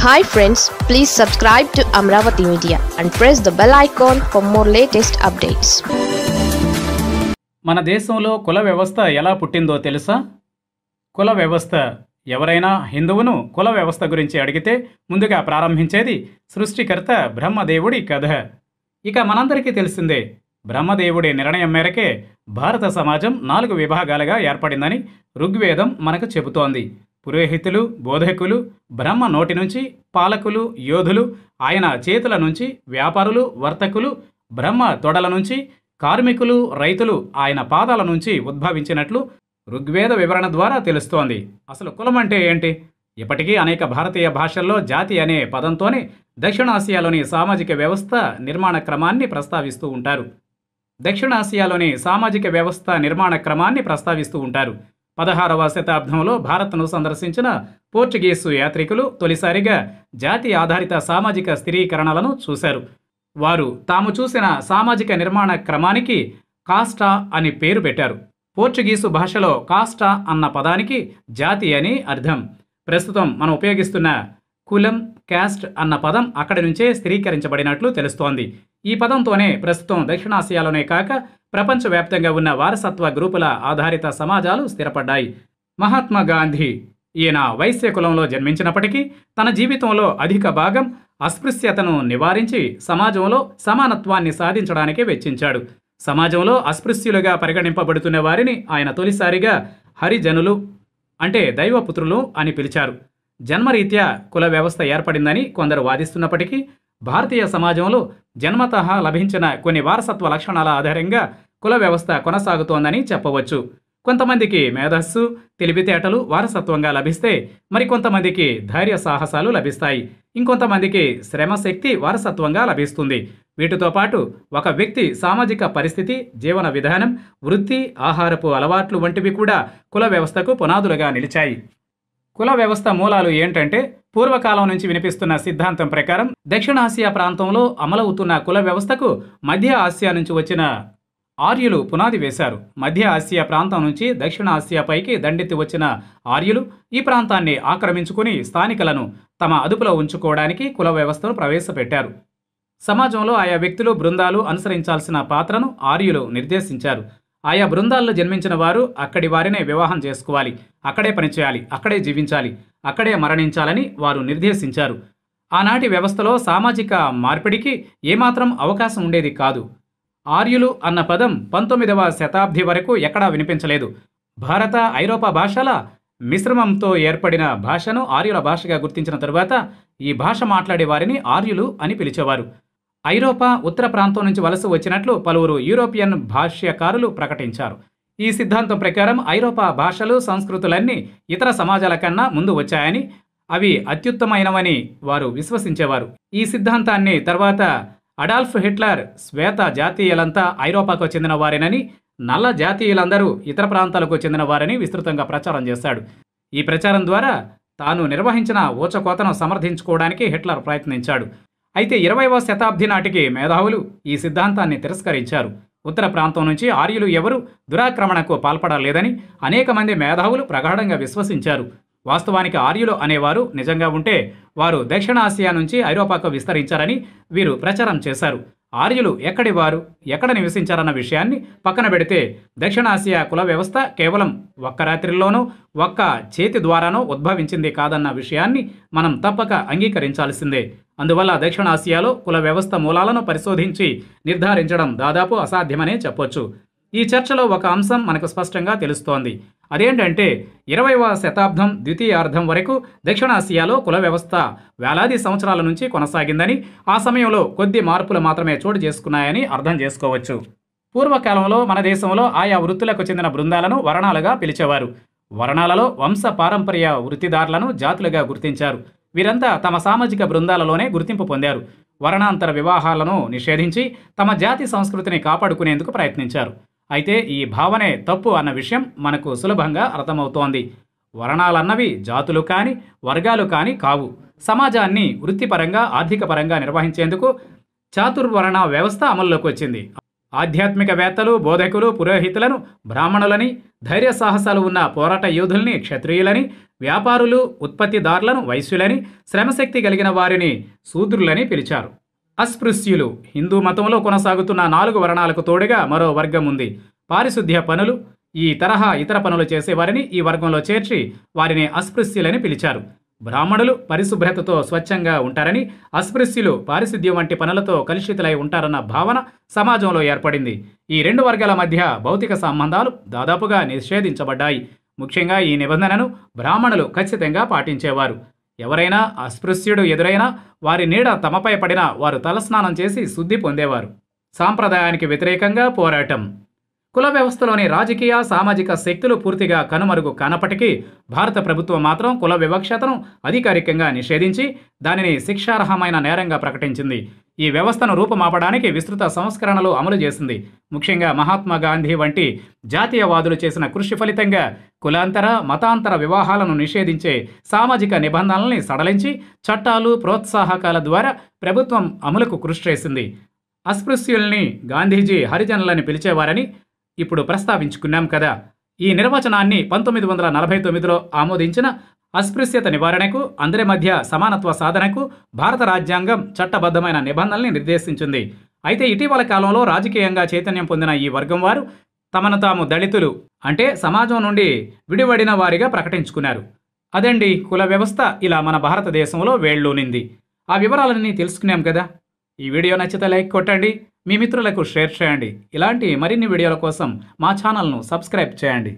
hi friends please subscribe to Amaravati media and press the bell icon for more latest updates మన దేశంలో కుల వ్యవస్థ ఎలా పుట్టిందో తెలుసా కుల వ్యవస్థ ఎవరైనా హిందువును కుల వ్యవస్థ గురించి అడిగితే ముందుగా ప్రారంభించేది సృష్టికర్త బ్రహ్మదేవుడి కథ ఇక మనందరికీ తెలిసిందే బ్రహ్మదేవుడి నిర్ణయం మేరకే భారత సమాజం నాలుగు విభాగాలుగా ఏర్పడిందని ఋగ్వేదం మనకు చెబుతోంది పురోహితులు బోధకులు బ్రహ్మ నోటి నుంచి పాలకులు యోధులు ఆయన చేతుల నుంచి వ్యాపారులు వర్తకులు బ్రహ్మ తొడల నుంచి కార్మికులు రైతులు ఆయన పాదాల నుంచి ఉద్భవించినట్లు ఋగ్వేద వివరణ ద్వారా తెలుస్తోంది అసలు కులం అంటే ఏంటి ఇప్పటికీ అనేక భారతీయ భాషల్లో జాతి అనే పదంతోనే దక్షిణాసియాలోని సామాజిక వ్యవస్థ నిర్మాణ క్రమాన్ని ప్రస్తావిస్తూ ఉంటారు దక్షిణాసియాలోని సామాజిక వ్యవస్థ నిర్మాణ క్రమాన్ని ప్రస్తావిస్తూ ఉంటారు పదహారవ శతాబ్దంలో భారత్ను సందర్శించిన పోర్చుగీసు యాత్రికులు తొలిసారిగా జాతి ఆధారిత సామాజిక స్థిరీకరణలను చూశారు వారు తాము చూసిన సామాజిక నిర్మాణ క్రమానికి కాస్టా అని పేరు పెట్టారు పోర్చుగీసు భాషలో కాస్టా అన్న పదానికి జాతి అని అర్థం ప్రస్తుతం మనం ఉపయోగిస్తున్న కులం క్యాస్ట్ అన్న పదం అక్కడి నుంచే స్థిరీకరించబడినట్లు తెలుస్తోంది ఈ పదంతోనే ప్రస్తుతం దక్షిణాసియాలోనే కాక ప్రపంచవ్యాప్తంగా ఉన్న వారసత్వ గ్రూపుల ఆధారిత సమాజాలు స్థిరపడ్డాయి మహాత్మా గాంధీ ఈయన వైశ్య కులంలో జన్మించినప్పటికీ తన జీవితంలో అధిక భాగం అస్పృశ్యతను నివారించి సమాజంలో సమానత్వాన్ని సాధించడానికి వెచ్చించాడు సమాజంలో అస్పృశ్యులుగా పరిగణింపబడుతున్న వారిని ఆయన తొలిసారిగా హరిజనులు అంటే దైవపుత్రులు అని పిలిచారు జన్మరీత్యా కుల వ్యవస్థ ఏర్పడిందని కొందరు వాదిస్తున్నప్పటికీ భారతీయ సమాజంలో జన్మతః లభించిన కొన్ని వారసత్వ లక్షణాల ఆధారంగా కుల వ్యవస్థ కొనసాగుతోందని చెప్పవచ్చు కొంతమందికి మేధస్సు తెలివితేటలు వారసత్వంగా లభిస్తే మరికొంతమందికి ధైర్య సాహసాలు లభిస్తాయి ఇంకొంతమందికి శ్రమశక్తి వారసత్వంగా లభిస్తుంది వీటితో పాటు ఒక వ్యక్తి సామాజిక పరిస్థితి జీవన విధానం వృత్తి ఆహారపు అలవాట్లు వంటివి కూడా కుల వ్యవస్థకు పునాదులుగా నిలిచాయి కుల వ్యవస్థ మూలాలు ఏంటంటే పూర్వకాలం నుంచి వినిపిస్తున్న సిద్ధాంతం ప్రకారం దక్షిణాసియా ప్రాంతంలో అమలవుతున్న కుల వ్యవస్థకు మధ్య ఆసియా నుంచి వచ్చిన ఆర్యులు పునాది వేశారు మధ్య ఆసియా ప్రాంతం నుంచి దక్షిణ ఆసియాపైకి దండెత్తి వచ్చిన ఆర్యులు ఈ ప్రాంతాన్ని ఆక్రమించుకుని స్థానికులను తమ అదుపులో ఉంచుకోవడానికి కుల వ్యవస్థను ప్రవేశపెట్టారు సమాజంలో ఆయా వ్యక్తులు బృందాలు అనుసరించాల్సిన పాత్రను ఆర్యులు నిర్దేశించారు ఆయా బృందాల్లో జన్మించిన వారు అక్కడి వారినే వివాహం చేసుకోవాలి అక్కడే పనిచేయాలి అక్కడే జీవించాలి అక్కడే మరణించాలని వారు నిర్దేశించారు ఆనాటి వ్యవస్థలో సామాజిక మార్పిడికి ఏమాత్రం అవకాశం ఉండేది కాదు ఆర్యులు అన్న పదం పంతొమ్మిదవ శతాబ్ది వరకు ఎక్కడా వినిపించలేదు భారత ఐరోపా భాషల మిశ్రమంతో ఏర్పడిన భాషను ఆర్యుల భాషగా గుర్తించిన తరువాత ఈ భాష మాట్లాడే వారిని ఆర్యులు అని పిలిచేవారు ఐరోపా ఉత్తర ప్రాంతం నుంచి వలస వచ్చినట్లు పలువురు యూరోపియన్ భాష్యకారులు ప్రకటించారు ఈ సిద్ధాంతం ప్రకారం ఐరోపా భాషలు సంస్కృతులన్నీ ఇతర సమాజాల కన్నా ముందు వచ్చాయని అవి అత్యుత్తమైనవని వారు విశ్వసించేవారు ఈ సిద్ధాంతాన్ని తర్వాత అడాల్ఫ్ హిట్లర్ శ్వేత జాతీయులంతా ఐరోపాకు చెందిన వారేనని నల్ల జాతీయులందరూ ఇతర ప్రాంతాలకు చెందిన వారని విస్తృతంగా ప్రచారం చేశాడు ఈ ప్రచారం ద్వారా తాను నిర్వహించిన ఊచకోతను సమర్థించుకోవడానికి హిట్లర్ ప్రయత్నించాడు అయితే ఇరవైవ శతాబ్ది నాటికి మేధావులు ఈ సిద్ధాంతాన్ని తిరస్కరించారు ఉత్తర ప్రాంతం నుంచి ఆర్యులు ఎవరు దురాక్రమణకు పాల్పడలేదని అనేక మంది మేధావులు ప్రగాఢంగా విశ్వసించారు వాస్తవానికి ఆర్యులు అనేవారు నిజంగా ఉంటే వారు దక్షిణాసియా నుంచి ఐరోపాకు విస్తరించారని వీరు ప్రచారం చేశారు ఆర్యులు ఎక్కడి వారు ఎక్కడ నివసించారన్న విషయాన్ని పక్కన పెడితే దక్షిణాసియా కుల వ్యవస్థ కేవలం ఒక్క రాత్రిలోనూ ఒక్క చేతి ద్వారానో ఉద్భవించింది కాదన్న విషయాన్ని మనం తప్పక అంగీకరించాల్సిందే అందువల్ల దక్షిణాసియాలో కుల వ్యవస్థ మూలాలను పరిశోధించి నిర్ధారించడం దాదాపు అసాధ్యమనే చెప్పొచ్చు ఈ చర్చలో ఒక అంశం మనకు స్పష్టంగా తెలుస్తోంది అదేంటంటే ఇరవైవ శతాబ్దం ద్వితీయార్ధం వరకు దక్షిణాసియాలో కుల వ్యవస్థ వేలాది సంవత్సరాల నుంచి కొనసాగిందని ఆ సమయంలో కొద్ది మార్పులు మాత్రమే చోటు చేసుకున్నాయని అర్థం చేసుకోవచ్చు పూర్వకాలంలో మన దేశంలో ఆయా వృత్తులకు చెందిన బృందాలను వరణాలుగా పిలిచేవారు వరణాలలో వంశ పారంపర్య వృత్తిదారులను జాతులుగా గుర్తించారు వీరంతా తమ సామాజిక బృందాలలోనే గుర్తింపు పొందారు వరణాంతర వివాహాలను నిషేధించి తమ జాతి సంస్కృతిని కాపాడుకునేందుకు ప్రయత్నించారు అయితే ఈ భావనే తప్పు అన్న విషయం మనకు సులభంగా అర్థమవుతోంది వర్ణాలన్నవి జాతులు కాని వర్గాలు కాని కావు సమాజాన్ని వృత్తిపరంగా ఆర్థికపరంగా నిర్వహించేందుకు చాతుర్వర్ణ వ్యవస్థ అమల్లోకి వచ్చింది ఆధ్యాత్మికవేత్తలు బోధకులు పురోహితులను బ్రాహ్మణులని ధైర్య సాహసాలు ఉన్న పోరాట యోధుల్ని క్షత్రియులని వ్యాపారులు ఉత్పత్తిదారులను వైశ్యులని శ్రమశక్తి కలిగిన వారిని శూద్రులని పిలిచారు అస్పృశ్యులు హిందూ మతంలో కొనసాగుతున్న నాలుగు వర్ణాలకు తోడుగా మరో వర్గం ఉంది పారిశుద్ధ్య పనులు ఈ తరహా ఇతర పనులు చేసేవారిని ఈ వర్గంలో చేర్చి వారిని అస్పృశ్యులని పిలిచారు బ్రాహ్మణులు పరిశుభ్రతతో స్వచ్ఛంగా ఉంటారని అస్పృశ్యులు పారిశుద్ధ్యం వంటి పనులతో కలుషితులై ఉంటారన్న భావన సమాజంలో ఏర్పడింది ఈ రెండు వర్గాల మధ్య భౌతిక సంబంధాలు దాదాపుగా నిషేధించబడ్డాయి ముఖ్యంగా ఈ నిబంధనను బ్రాహ్మణులు ఖచ్చితంగా పాటించేవారు ఎవరైనా అస్పృశ్యుడు ఎదురైనా వారి నీడ తమపై పడినా వారు తలస్నానం చేసి శుద్ధి పొందేవారు సాంప్రదాయానికి వ్యతిరేకంగా పోరాటం కుల వ్యవస్థలోని రాజకీయ సామాజిక శక్తులు పూర్తిగా కనుమరుగు కానప్పటికీ భారత ప్రభుత్వం మాత్రం కుల వివక్షతను అధికారికంగా నిషేధించి దానిని శిక్షార్హమైన నేరంగా ప్రకటించింది ఈ వ్యవస్థను రూపుమాపడానికి విస్తృత సంస్కరణలు అమలు చేసింది ముఖ్యంగా మహాత్మా గాంధీ వంటి జాతీయవాదులు చేసిన కృషి ఫలితంగా కులాంతర మతాంతర వివాహాలను నిషేధించే సామాజిక నిబంధనల్ని సడలించి చట్టాలు ప్రోత్సాహకాల ద్వారా ప్రభుత్వం అమలుకు కృషి చేసింది అస్పృశ్యుల్ని గాంధీజీ హరిజనులని పిలిచేవారని ఇప్పుడు ప్రస్తావించుకున్నాం కదా ఈ నిర్వచనాన్ని పంతొమ్మిది వందల నలభై తొమ్మిదిలో ఆమోదించిన అస్పృశ్యత నివారణకు అందరి మధ్య సమానత్వ సాధనకు భారత రాజ్యాంగం చట్టబద్ధమైన నిబంధనల్ని నిర్దేశించింది అయితే ఇటీవల కాలంలో రాజకీయంగా చైతన్యం పొందిన ఈ వర్గం వారు తమను తాము దళితులు అంటే సమాజం నుండి విడివడిన వారిగా ప్రకటించుకున్నారు అదండి కుల వ్యవస్థ ఇలా మన భారతదేశంలో వేళ్ళూనింది ఆ వివరాలన్నీ తెలుసుకున్నాం కదా ఈ వీడియో నచ్చితే లైక్ కొట్టండి మీ మిత్రులకు షేర్ చేయండి ఇలాంటి మరిన్ని వీడియోల కోసం మా ఛానల్ను సబ్స్క్రైబ్ చేయండి